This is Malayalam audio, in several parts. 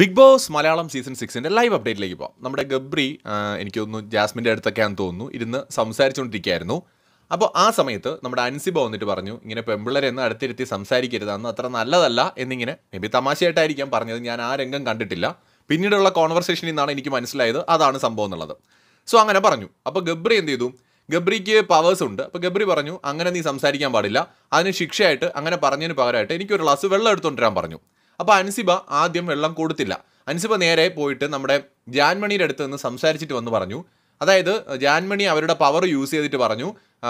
ബിഗ് ബോസ് മലയാളം സീസൺ സിക്സിൻ്റെ ലൈവ് അപ്ഡേറ്റിലേക്ക് പോകാം നമ്മുടെ ഗബ്രി എനിക്ക് തോന്നുന്നു ജാസ്മിൻ്റെ അടുത്തൊക്കെയാണെന്ന് തോന്നുന്നു ഇരുന്ന് സംസാരിച്ചുകൊണ്ടിരിക്കുകയായിരുന്നു അപ്പോൾ ആ സമയത്ത് നമ്മുടെ അൻസിബ വന്നിട്ട് പറഞ്ഞു ഇങ്ങനെ പെമ്പിള്ളരെന്ന് അടുത്തിരുത്തി സംസാരിക്കരുതെന്ന് അത്ര നല്ലതല്ല എന്നിങ്ങനെ ബി തമാശയായിട്ടായിരിക്കാം പറഞ്ഞത് ഞാൻ ആ രംഗം കണ്ടിട്ടില്ല പിന്നീടുള്ള കോൺവെർസേഷനിൽ നിന്നാണ് എനിക്ക് മനസ്സിലായത് അതാണ് സംഭവം എന്നുള്ളത് സോ അങ്ങനെ പറഞ്ഞു അപ്പോൾ ഗബ്രി എന്ത് ചെയ്തു ഗബ്രിക്ക് പവേഴ്സ് ഉണ്ട് അപ്പോൾ ഗബ്രി പറഞ്ഞു അങ്ങനെ നീ സംസാരിക്കാൻ പാടില്ല അതിന് ശിക്ഷയായിട്ട് അങ്ങനെ പറഞ്ഞതിന് പകരമായിട്ട് എനിക്കൊരു ഗ്ലാസ് വെള്ളം എടുത്തുകൊണ്ടിരാൻ പറഞ്ഞു അപ്പോൾ അൻസിബ ആദ്യം വെള്ളം കൊടുത്തില്ല അൻസിബ നേരെ പോയിട്ട് നമ്മുടെ ജാൻമണിയുടെ അടുത്ത് നിന്ന് സംസാരിച്ചിട്ട് വന്ന് പറഞ്ഞു അതായത് ജാൻമണി അവരുടെ പവർ യൂസ് ചെയ്തിട്ട് പറഞ്ഞു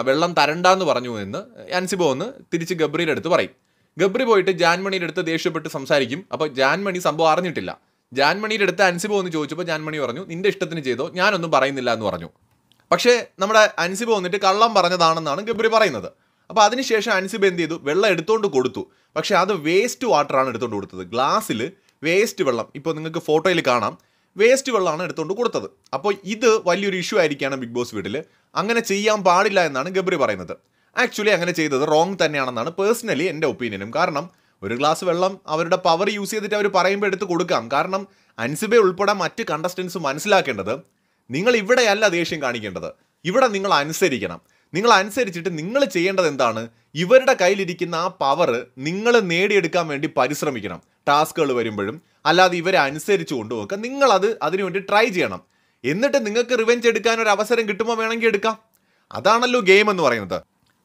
വെള്ളം തരണ്ടെന്ന് പറഞ്ഞു എന്ന് അൻസിബ ഒന്ന് തിരിച്ച് ഗബ്രിയുടെ അടുത്ത് പറയും ഗബ്രി പോയിട്ട് ജാൻമണിയുടെ അടുത്ത് ദേഷ്യപ്പെട്ട് സംസാരിക്കും അപ്പോൾ ജാൻമണി സംഭവം അറിഞ്ഞിട്ടില്ല ജാൻമണിയുടെ അടുത്ത് അൻസിബ ഒന്ന് ചോദിച്ചപ്പോൾ ജാൻമണി പറഞ്ഞു നിന്റെ ഇഷ്ടത്തിന് ചെയ്തോ ഞാനൊന്നും പറയുന്നില്ല എന്ന് പറഞ്ഞു പക്ഷേ നമ്മുടെ അൻസിബ വന്നിട്ട് കള്ളം പറഞ്ഞതാണെന്നാണ് ഗബ്രി പറയുന്നത് അപ്പോൾ അതിനുശേഷം അൻസിബ എന്ത് ചെയ്തു വെള്ളം എടുത്തുകൊണ്ട് കൊടുത്തു പക്ഷേ അത് വേസ്റ്റ് വാട്ടറാണ് എടുത്തുകൊണ്ട് കൊടുത്തത് ഗ്ലാസ്സിൽ വേസ്റ്റ് വെള്ളം ഇപ്പോൾ നിങ്ങൾക്ക് ഫോട്ടോയിൽ കാണാം വേസ്റ്റ് വെള്ളമാണ് എടുത്തുകൊണ്ട് കൊടുത്തത് അപ്പോൾ ഇത് വലിയൊരു ഇഷ്യൂ ആയിരിക്കുകയാണ് ബിഗ് ബോസ് വീട്ടിൽ അങ്ങനെ ചെയ്യാൻ പാടില്ല എന്നാണ് ഗബ്രി പറയുന്നത് ആക്ച്വലി അങ്ങനെ ചെയ്തത് റോങ് തന്നെയാണെന്നാണ് പേഴ്സണലി എൻ്റെ ഒപ്പീനിയനും കാരണം ഒരു ഗ്ലാസ് വെള്ളം അവരുടെ പവർ യൂസ് ചെയ്തിട്ട് അവർ പറയുമ്പോൾ എടുത്ത് കൊടുക്കാം കാരണം അൻസിബെ ഉൾപ്പെടെ മറ്റ് കണ്ടസ്റ്റൻസ് മനസ്സിലാക്കേണ്ടത് നിങ്ങൾ ഇവിടെയല്ല ദേഷ്യം കാണിക്കേണ്ടത് ഇവിടെ നിങ്ങൾ അനുസരിക്കണം നിങ്ങൾ അനുസരിച്ചിട്ട് നിങ്ങൾ ചെയ്യേണ്ടത് എന്താണ് ഇവരുടെ കയ്യിലിരിക്കുന്ന ആ പവർ നിങ്ങൾ നേടിയെടുക്കാൻ വേണ്ടി പരിശ്രമിക്കണം ടാസ്കുകൾ വരുമ്പോഴും അല്ലാതെ ഇവരെ അനുസരിച്ച് കൊണ്ടുപോക്കുക നിങ്ങളത് അതിനുവേണ്ടി ട്രൈ ചെയ്യണം എന്നിട്ട് നിങ്ങൾക്ക് റിവെഞ്ച് എടുക്കാൻ ഒരു അവസരം കിട്ടുമ്പോൾ വേണമെങ്കിൽ എടുക്കാം അതാണല്ലോ ഗെയിം എന്ന് പറയുന്നത്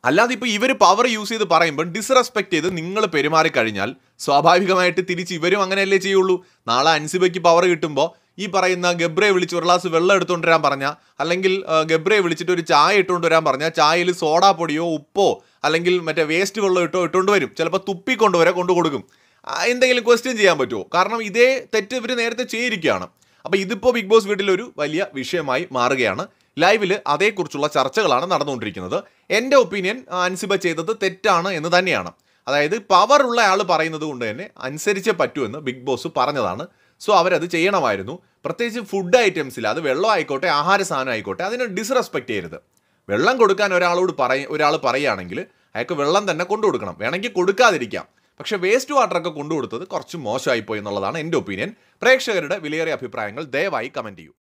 അല്ലാതെ ഇപ്പോൾ ഇവർ പവർ യൂസ് ചെയ്ത് പറയുമ്പോൾ ഡിസ്റെസ്പെക്ട് ചെയ്ത് നിങ്ങൾ പെരുമാറി കഴിഞ്ഞാൽ സ്വാഭാവികമായിട്ട് തിരിച്ച് ഇവരും അങ്ങനെയല്ലേ ചെയ്യുള്ളൂ നാളെ അൻസിബയ്ക്ക് പവർ കിട്ടുമ്പോൾ ഈ പറയുന്ന ഗബ്രയെ വിളിച്ച് ഒരു ഗ്ലാസ് വെള്ളം വരാൻ പറഞ്ഞ അല്ലെങ്കിൽ ഗബ്രയെ വിളിച്ചിട്ട് ഒരു ചായ ഇട്ടുകൊണ്ട് വരാൻ പറഞ്ഞ ചായയിൽ സോഡാ പൊടിയോ ഉപ്പോ അല്ലെങ്കിൽ മറ്റേ വേസ്റ്റ് വെള്ളം ഇട്ടോ ഇട്ടുകൊണ്ട് വരും ചിലപ്പോൾ തുപ്പിക്കൊണ്ടുവരെ കൊണ്ടു കൊടുക്കും എന്തെങ്കിലും ക്വസ്റ്റ്യൻ ചെയ്യാൻ പറ്റുമോ കാരണം ഇതേ തെറ്റ് ഇവർ നേരത്തെ ചെയ്തിരിക്കുകയാണ് അപ്പോൾ ഇതിപ്പോൾ ബിഗ് ബോസ് വീട്ടിലൊരു വലിയ വിഷയമായി മാറുകയാണ് ലൈവിൽ അതേക്കുറിച്ചുള്ള ചർച്ചകളാണ് നടന്നുകൊണ്ടിരിക്കുന്നത് എൻ്റെ ഒപ്പീനിയൻ അൻസിബ ചെയ്തത് തെറ്റാണ് എന്ന് തന്നെയാണ് അതായത് പവർ ഉള്ള ആൾ പറയുന്നത് കൊണ്ട് തന്നെ അനുസരിച്ചേ പറ്റൂ എന്ന് ബിഗ് ബോസ് പറഞ്ഞതാണ് സോ അവരത് ചെയ്യണമായിരുന്നു പ്രത്യേകിച്ച് ഫുഡ് ഐറ്റംസിൽ അത് വെള്ളം ആയിക്കോട്ടെ ആഹാര സാധനം ആയിക്കോട്ടെ അതിനെ ഡിസ്റെസ്പെക്ട് ചെയ്യരുത് വെള്ളം കൊടുക്കാൻ ഒരാളോട് പറ ഒരാൾ പറയുകയാണെങ്കിൽ അയാൾക്ക് വെള്ളം തന്നെ കൊണ്ടു കൊടുക്കണം വേണമെങ്കിൽ കൊടുക്കാതിരിക്കാം പക്ഷേ വേസ്റ്റ് വാട്ടറൊക്കെ കൊണ്ടു കൊടുത്തത് കുറച്ച് മോശമായിപ്പോയി എന്നുള്ളതാണ് എൻ്റെ ഒപ്പീനിയൻ പ്രേക്ഷകരുടെ വിലയേറിയ അഭിപ്രായങ്ങൾ ദയവായി കമൻറ്റ് ചെയ്യൂ